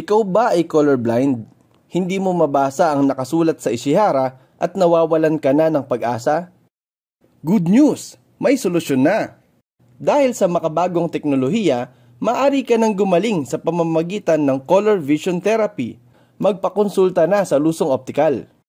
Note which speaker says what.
Speaker 1: Ikaw ba ay colorblind? Hindi mo mabasa ang nakasulat sa Ishihara at nawawalan ka na ng pag-asa? Good news! May solusyon na! Dahil sa makabagong teknolohiya, maari ka nang gumaling sa pamamagitan ng color vision therapy. Magpakonsulta na sa Lusong Optical.